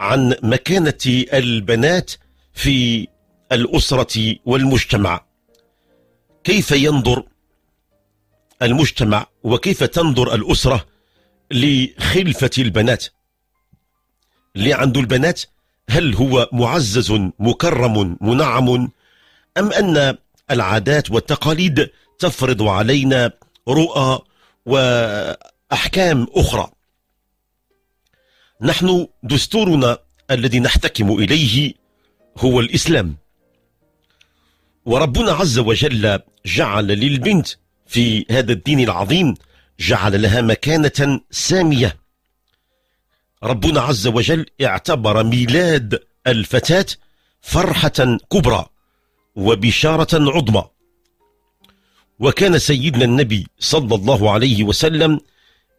عن مكانة البنات في الأسرة والمجتمع كيف ينظر المجتمع وكيف تنظر الأسرة لخلفة البنات اللي عنده البنات هل هو معزز مكرم منعم أم أن العادات والتقاليد تفرض علينا رؤى وأحكام أخرى نحن دستورنا الذي نحتكم إليه هو الإسلام وربنا عز وجل جعل للبنت في هذا الدين العظيم جعل لها مكانة سامية ربنا عز وجل اعتبر ميلاد الفتاة فرحة كبرى وبشارة عظمى وكان سيدنا النبي صلى الله عليه وسلم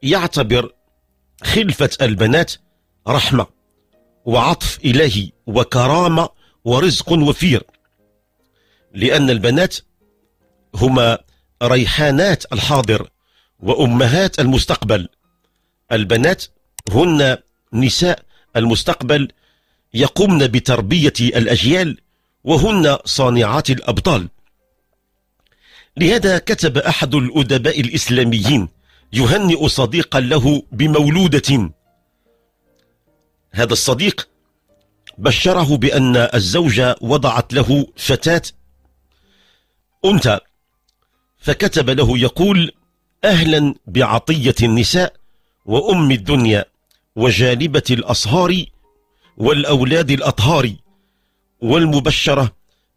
يعتبر خلفة البنات رحمة وعطف إلهي وكرامة ورزق وفير لأن البنات هما ريحانات الحاضر وأمهات المستقبل البنات هن نساء المستقبل يقومن بتربية الأجيال وهن صانعات الأبطال لهذا كتب أحد الأدباء الإسلاميين يهنئ صديقا له بمولودة هذا الصديق بشره بأن الزوجة وضعت له فتاة أنثى فكتب له يقول أهلا بعطية النساء وأم الدنيا وجالبة الأصهار والأولاد الأطهار والمبشرة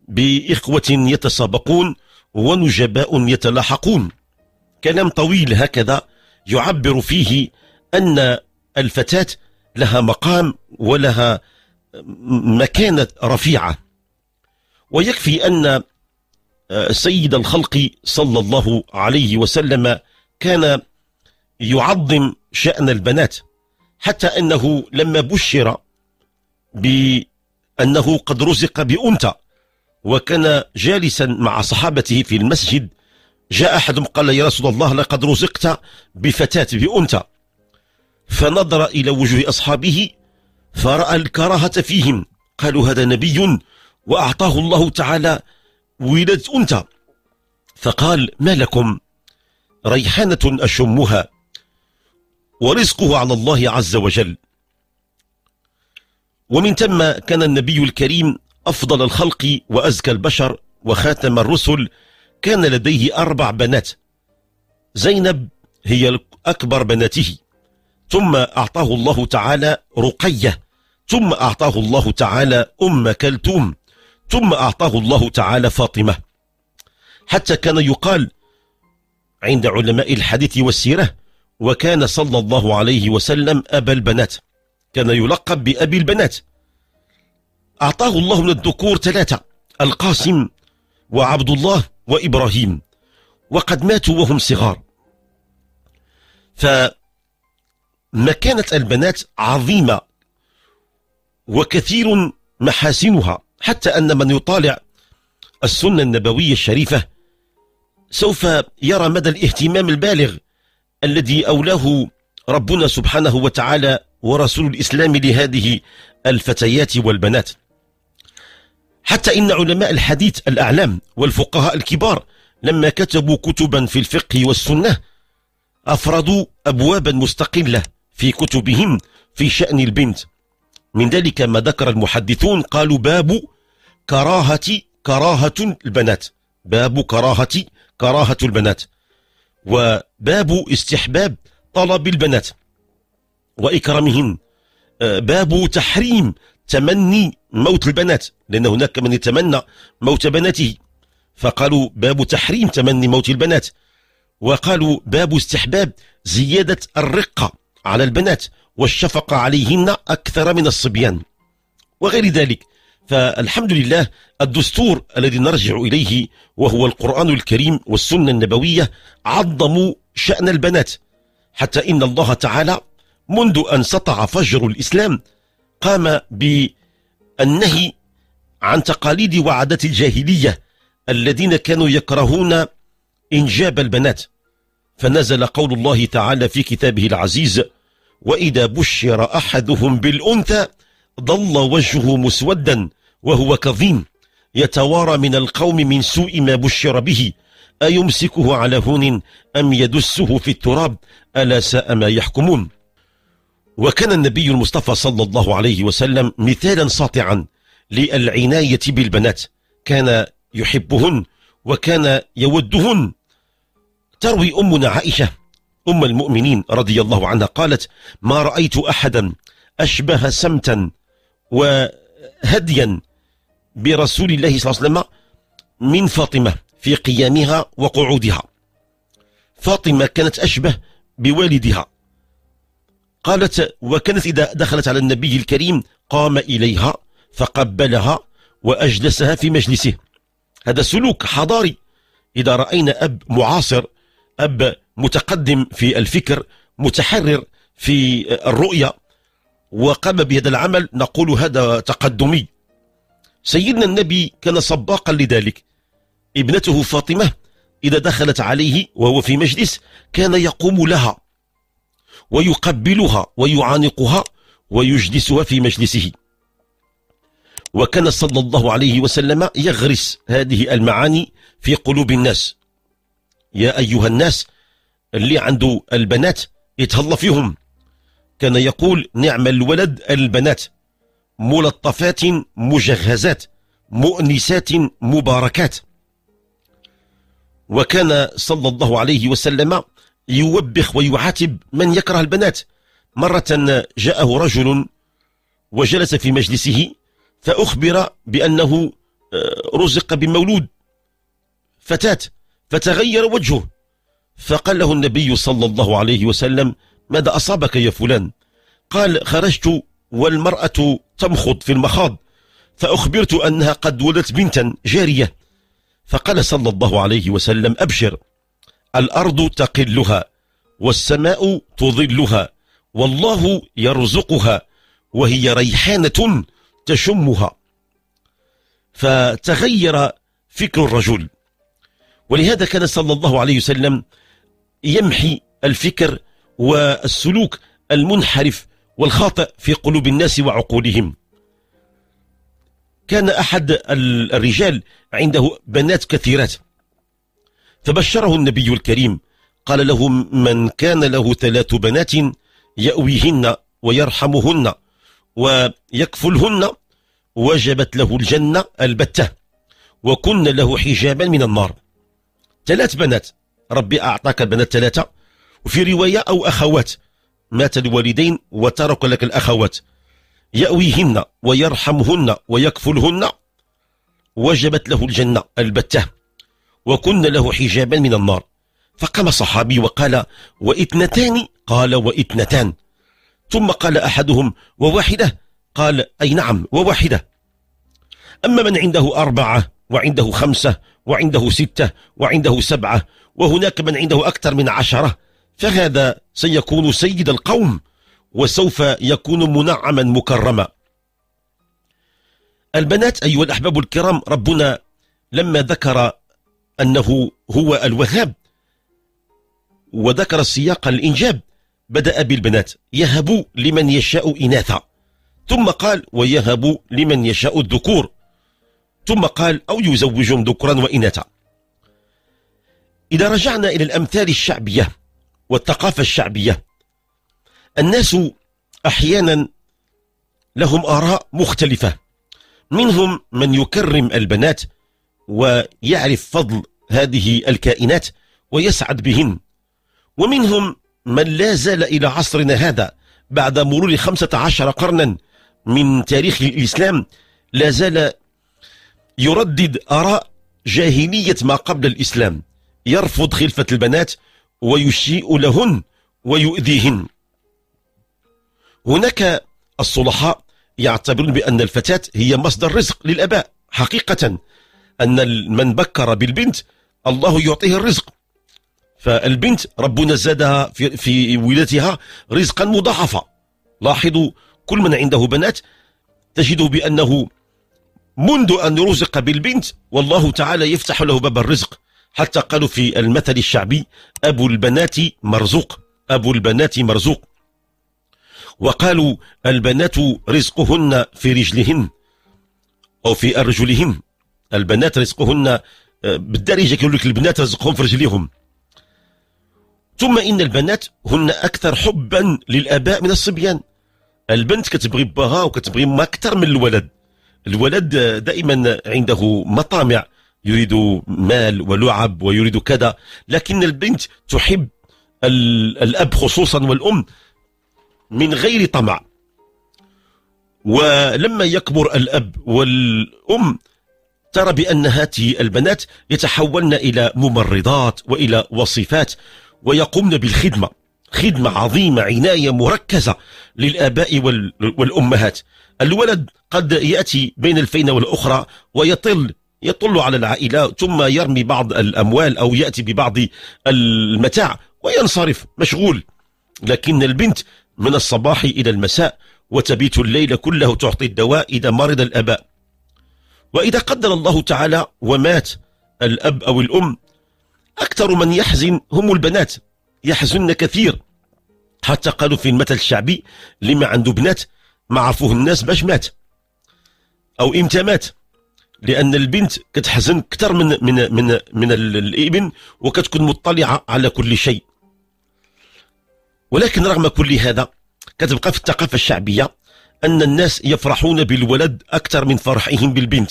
بإخوة يتسابقون ونجباء يتلاحقون كلام طويل هكذا يعبر فيه أن الفتاة لها مقام ولها مكانة رفيعة ويكفي أن آه، سيد الخلق صلى الله عليه وسلم كان يعظم شأن البنات حتى أنه لما بشر بأنه قد رزق بأنثى وكان جالسا مع صحابته في المسجد جاء أحدهم قال يا رسول الله لقد رزقت بفتاة بأنثى فنظر إلى وجوه أصحابه فرأى الكراهة فيهم قالوا هذا نبي وأعطاه الله تعالى ولادة أنثى فقال ما لكم ريحانة أشمها ورزقه على الله عز وجل ومن ثم كان النبي الكريم أفضل الخلق وأزكى البشر وخاتم الرسل كان لديه أربع بنات زينب هي أكبر بناته ثم أعطاه الله تعالى رقية ثم أعطاه الله تعالى أم كلثوم ثم أعطاه الله تعالى فاطمة حتى كان يقال عند علماء الحديث والسيرة وكان صلى الله عليه وسلم أبا البنات كان يلقب بأبي البنات أعطاه الله من الذكور ثلاثة القاسم وعبد الله وإبراهيم وقد ماتوا وهم صغار ف مكانة البنات عظيمة وكثير محاسنها حتى أن من يطالع السنة النبوية الشريفة سوف يرى مدى الاهتمام البالغ الذي أولاه ربنا سبحانه وتعالى ورسول الإسلام لهذه الفتيات والبنات حتى إن علماء الحديث الأعلام والفقهاء الكبار لما كتبوا كتبا في الفقه والسنة أفردوا أبوابا مستقلة في كتبهم في شأن البنت من ذلك ما ذكر المحدثون قالوا باب كراهة كراهة البنات باب كراهة كراهة البنات وباب استحباب طلب البنات وإكرامهن آه، باب تحريم تمني موت البنات لأن هناك من يتمنى موت بناته فقالوا باب تحريم تمني موت البنات وقالوا باب استحباب زيادة الرقة على البنات والشفقة عليهن أكثر من الصبيان وغير ذلك فالحمد لله الدستور الذي نرجع إليه وهو القرآن الكريم والسنة النبوية عظموا شأن البنات حتى إن الله تعالى منذ أن سطع فجر الإسلام قام بالنهي عن تقاليد وعادات الجاهلية الذين كانوا يكرهون إنجاب البنات فنزل قول الله تعالى في كتابه العزيز وإذا بشر أحدهم بالأنثى ضل وجهه مسودا وهو كظيم يتوارى من القوم من سوء ما بشر به أيمسكه على هون أم يدسه في التراب ألا ساء ما يحكمون وكان النبي المصطفى صلى الله عليه وسلم مثالا ساطعا للعناية بالبنات كان يحبهن وكان يودهن تروي أمنا عائشة أم المؤمنين رضي الله عنها قالت ما رأيت أحدا أشبه سمتا وهديا برسول الله صلى الله عليه وسلم من فاطمة في قيامها وقعودها فاطمة كانت أشبه بوالدها قالت وكانت إذا دخلت على النبي الكريم قام إليها فقبلها وأجلسها في مجلسه هذا سلوك حضاري إذا رأينا أب معاصر أب متقدم في الفكر متحرر في الرؤية وقام بهذا العمل نقول هذا تقدمي سيدنا النبي كان سباقا لذلك ابنته فاطمة إذا دخلت عليه وهو في مجلس كان يقوم لها ويقبلها ويعانقها ويجلسها في مجلسه وكان صلى الله عليه وسلم يغرس هذه المعاني في قلوب الناس يا أيها الناس اللي عنده البنات يتهلا فيهم كان يقول نعم الولد البنات ملطفات مجهزات مؤنسات مباركات وكان صلى الله عليه وسلم يوبخ ويعاتب من يكره البنات مرة جاءه رجل وجلس في مجلسه فأخبر بأنه آه، رزق بمولود فتاة فتغير وجهه فقال له النبي صلى الله عليه وسلم ماذا أصابك يا فلان قال خرجت والمرأة تمخض في المخاض فأخبرت أنها قد ولدت بنتا جارية فقال صلى الله عليه وسلم أبشر الأرض تقلها والسماء تظلها والله يرزقها وهي ريحانة تشمها فتغير فكر الرجل ولهذا كان صلى الله عليه وسلم يمحي الفكر والسلوك المنحرف والخاطئ في قلوب الناس وعقولهم كان أحد الرجال عنده بنات كثيرات فبشره النبي الكريم قال له من كان له ثلاث بنات يأويهن ويرحمهن ويكفلهن وجبت له الجنة البتة وكن له حجابا من النار ثلاث بنات ربي أعطاك البنات ثلاثة وفي رواية أو أخوات مات الوالدين وترك لك الأخوات يأويهن ويرحمهن ويكفلهن وجبت له الجنة البتة وكن له حجابا من النار فقام صحابي وقال واثنتان قال واثنتان ثم قال أحدهم وواحدة قال أي نعم وواحدة أما من عنده أربعة وعنده خمسة وعنده ستة وعنده سبعة وهناك من عنده أكثر من عشرة فهذا سيكون سيد القوم وسوف يكون منعما مكرما البنات أيها الأحباب الكرام ربنا لما ذكر أنه هو الوهاب وذكر السياق الإنجاب بدأ بالبنات يهب لمن يشاء إناثا ثم قال ويهب لمن يشاء الذكور ثم قال أو يزوجهم ذكرا وإناثا إذا رجعنا إلى الأمثال الشعبية والثقافة الشعبية الناس أحيانا لهم آراء مختلفة منهم من يكرم البنات ويعرف فضل هذه الكائنات ويسعد بهن ومنهم من لا زال إلى عصرنا هذا بعد مرور خمسة عشر قرنا من تاريخ الإسلام لا زال يردد آراء جاهلية ما قبل الإسلام يرفض خلفة البنات ويشيء لهن ويؤذيهن هناك الصلحاء يعتبرون بأن الفتاة هي مصدر رزق للأباء حقيقة أن من بكر بالبنت الله يعطيه الرزق فالبنت ربنا زادها في, في ولادتها رزقا مضاعفا لاحظوا كل من عنده بنات تجد بأنه منذ أن رزق بالبنت والله تعالى يفتح له باب الرزق حتى قالوا في المثل الشعبي أبو البنات مرزوق أبو البنات مرزوق وقالوا البنات رزقهن في رجلهن أو في أرجلهن البنات رزقهن آه، بالدارجة يقول لك البنات رزقهم في رجليهم ثم إن البنات هن أكثر حبا للآباء من الصبيان البنت كتبغي باها وكتبغي ما أكثر من الولد الولد دائما عنده مطامع يريد مال ولعب ويريد كذا لكن البنت تحب الأب خصوصا والأم من غير طمع ولما يكبر الأب والأم ترى بأن هاته البنات يتحولن إلى ممرضات وإلى وصفات ويقومن بالخدمة خدمة عظيمة عناية مركزة للآباء والأمهات الولد قد يأتي بين الفينة والأخرى ويطل يطل على العائلة ثم يرمي بعض الأموال أو يأتي ببعض المتاع وينصرف مشغول لكن البنت من الصباح إلى المساء وتبيت الليل كله تعطي الدواء إذا مرض الأباء وإذا قدر الله تعالى ومات الأب أو الأم أكثر من يحزن هم البنات يحزن كثير حتى قالوا في المثل الشعبي لما عنده بنات ما عرفوه الناس باش مات او امتى مات لان البنت كتحزن اكثر من من من من الابن وكتكون مطلعه على كل شيء ولكن رغم كل هذا كتبقى في الثقافه الشعبيه ان الناس يفرحون بالولد اكثر من فرحهم بالبنت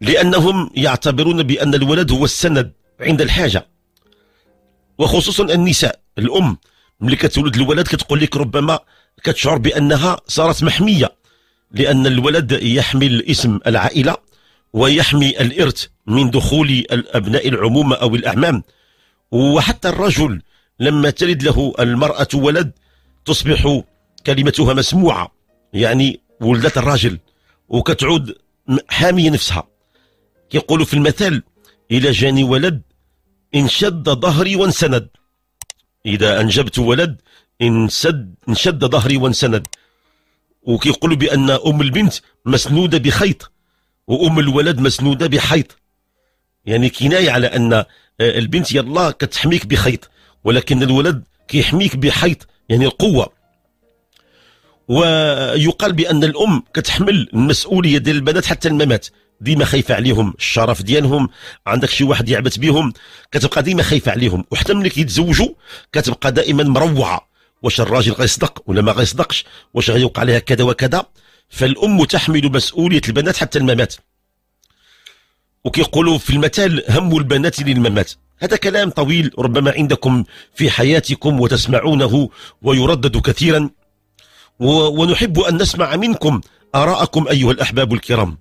لانهم يعتبرون بان الولد هو السند عند الحاجه وخصوصا النساء الام ملي كتولد الولد كتقول لك ربما كتشعر بأنها صارت محمية لأن الولد يحمل اسم العائلة ويحمي الإرث من دخول الأبناء العمومة أو الأعمام وحتى الرجل لما تلد له المرأة ولد تصبح كلمتها مسموعة يعني ولدت الراجل وكتعود حامية نفسها كيقولوا في المثل إلى جاني ولد انشد ظهري وانسند إذا أنجبت ولد انسد انشد ظهري وانسند وكيقولوا بان ام البنت مسنوده بخيط وام الولد مسنوده بحيط يعني كنايه على ان آه، البنت يلا كتحميك بخيط ولكن الولد كيحميك بحيط يعني القوه ويقال بان الام كتحمل المسؤوليه ديال البنات حتى الممات ديما خايفه عليهم الشرف ديالهم عندك شي واحد يعبت بهم كتبقى ديما خايفه عليهم وحتى ملي كيتزوجوا كتبقى دائما مروعه واش الراجل غيصدق ولا ما غيصدقش واش غيوقع لها كذا وكذا فالام تحمل مسؤوليه البنات حتى الممات وكيقولوا في المثال هم البنات للممات هذا كلام طويل ربما عندكم في حياتكم وتسمعونه ويردد كثيرا ونحب أن نسمع منكم آراءكم أيها الأحباب الكرام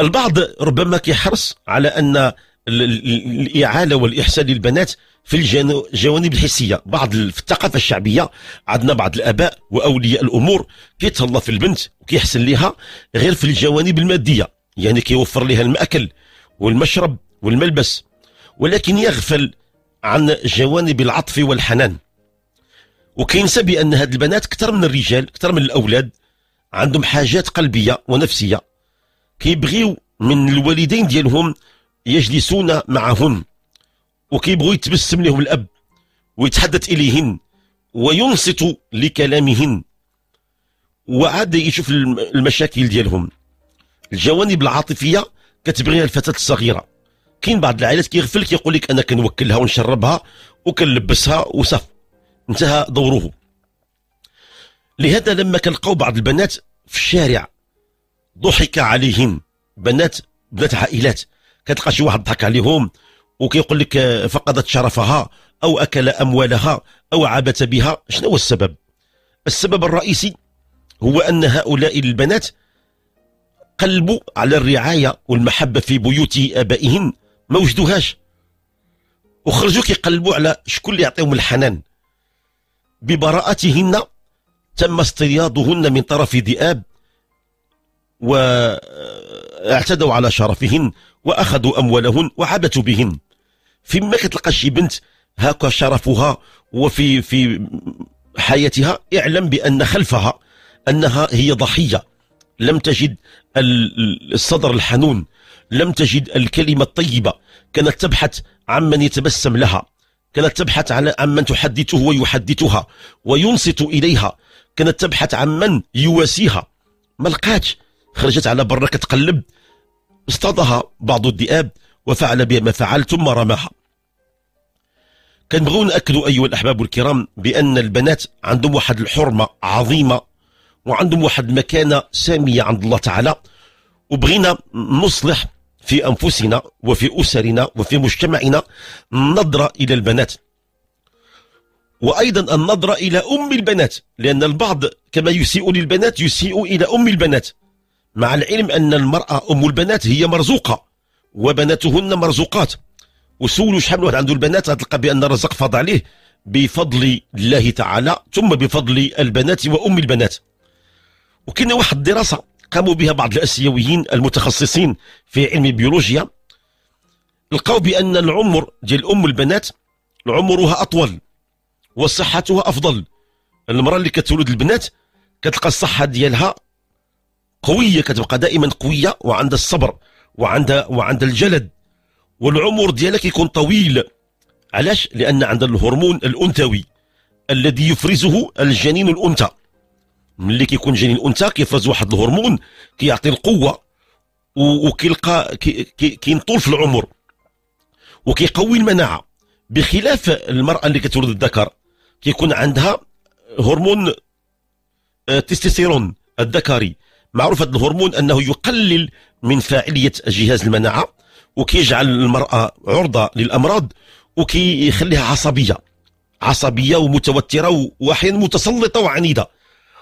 البعض ربما كيحرص على أن الإعالة والإحسان للبنات في الجوانب الحسيه بعض في الثقافه الشعبيه عندنا بعض الاباء واولياء الامور كيتهلا في البنت وكيحسن ليها غير في الجوانب الماديه يعني كيوفر لها الماكل والمشرب والملبس ولكن يغفل عن جوانب العطف والحنان وكينسى بان هاد البنات اكثر من الرجال اكثر من الاولاد عندهم حاجات قلبيه ونفسيه كيبغيو من الوالدين ديالهم يجلسون معهن وكيبغوا يتبسم لهم الأب ويتحدث إليهن وينصت لكلامهن وعاد يشوف المشاكل ديالهم الجوانب العاطفية كتبغيها الفتاة الصغيرة كاين بعض العائلات كيغفل كيقول لك أنا كنوكلها ونشربها وكنلبسها وصافي انتهى دوره لهذا لما كنلقاو بعض البنات في الشارع ضحك عليهم بنات بنات عائلات كتلقى شي واحد ضحك عليهم وكيقول لك فقدت شرفها أو أكل أموالها أو عبث بها شنو هو السبب السبب الرئيسي هو أن هؤلاء البنات قلبوا على الرعاية والمحبة في بيوت أبائهم ما وجدوهاش وخرجوا كيقلبوا على شكون اللي يعطيهم الحنان ببراءتهن تم اصطيادهن من طرف ذئاب واعتدوا على شرفهن وأخذوا أموالهن وعبثوا بهن فيما كتلقى شي بنت هاكا شرفها وفي في حياتها اعلم بان خلفها انها هي ضحيه لم تجد الصدر الحنون لم تجد الكلمه الطيبه كانت تبحث عمن يتبسم لها كانت تبحث على عمن تحدثه ويحدثها وينصت اليها كانت تبحث عمن يواسيها ما لقاتش خرجت على برا كتقلب اصطادها بعض الذئاب وفعل بها ما فعل ثم رماها كنبغيو ناكدوا ايها الاحباب الكرام بان البنات عندهم واحد الحرمه عظيمه وعندهم واحد المكانه ساميه عند الله تعالى وبغينا نصلح في انفسنا وفي اسرنا وفي مجتمعنا النظره الى البنات وايضا النظره الى ام البنات لان البعض كما يسيء للبنات يسيء الى ام البنات مع العلم ان المراه ام البنات هي مرزوقه وبناتهن مرزوقات وسولوا شحال من واحد عنده البنات غتلقى بان الرزق فاض عليه بفضل الله تعالى ثم بفضل البنات وام البنات وكنا واحد الدراسه قاموا بها بعض الاسيويين المتخصصين في علم البيولوجيا لقاو بان العمر ديال ام البنات عمرها اطول وصحتها افضل المراه اللي كتولد البنات كتلقى الصحه ديالها قويه كتبقى دائما قويه وعندها الصبر وعندها وعندها الجلد والعمر ديالها كيكون طويل علاش لان عندها الهرمون الانثوي الذي يفرزه الجنين الانثى ملي كيكون جنين انثى كيفرز واحد الهرمون كيعطي القوه وكيلقى كينطول في العمر وكيقوي المناعه بخلاف المراه اللي كتولد الذكر كيكون عندها هرمون التستوستيرون آه، الذكري معروف هذا الهرمون انه يقلل من فاعليه جهاز المناعه وكيجعل المراه عرضه للامراض وكيخليها عصبيه عصبيه ومتوتره واحيانا متسلطه وعنيده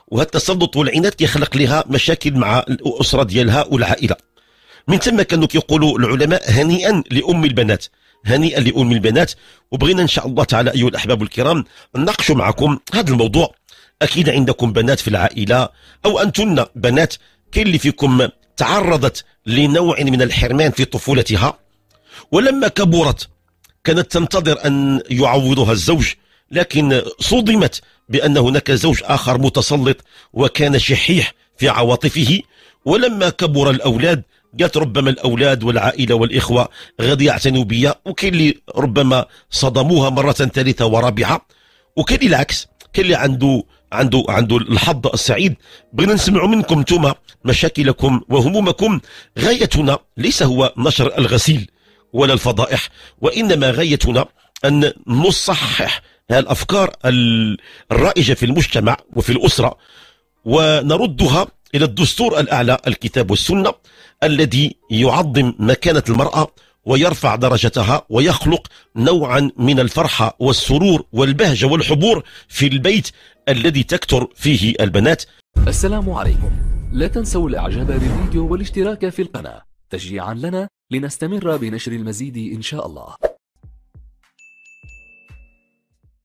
وهذا التسلط والعناد كيخلق لها مشاكل مع الاسره ديالها والعائله من ثم كانوا كيقولوا العلماء هنيئا لام البنات هنيئا لام البنات وبغينا ان شاء الله تعالى ايها الاحباب الكرام نناقشوا معكم هذا الموضوع أكيد عندكم بنات في العائلة أو أنتن بنات كاين اللي فيكم تعرضت لنوع من الحرمان في طفولتها ولما كبرت كانت تنتظر أن يعوضها الزوج لكن صدمت بأن هناك زوج آخر متسلط وكان شحيح في عواطفه ولما كبر الأولاد قالت ربما الأولاد والعائلة والإخوة غادي يعتنوا بيا وكاين اللي ربما صدموها مرة ثالثة ورابعة وكاين العكس كاين اللي عنده عنده عنده الحظ السعيد بغينا نسمعوا منكم انتم مشاكلكم وهمومكم غايتنا ليس هو نشر الغسيل ولا الفضائح وانما غايتنا ان نصحح الافكار الرائجه في المجتمع وفي الاسره ونردها الى الدستور الاعلى الكتاب والسنه الذي يعظم مكانه المراه ويرفع درجتها ويخلق نوعا من الفرحة والسرور والبهجة والحبور في البيت الذي تكثر فيه البنات السلام عليكم لا تنسوا الإعجاب بالفيديو والاشتراك في القناة تشجيعا لنا لنستمر بنشر المزيد إن شاء الله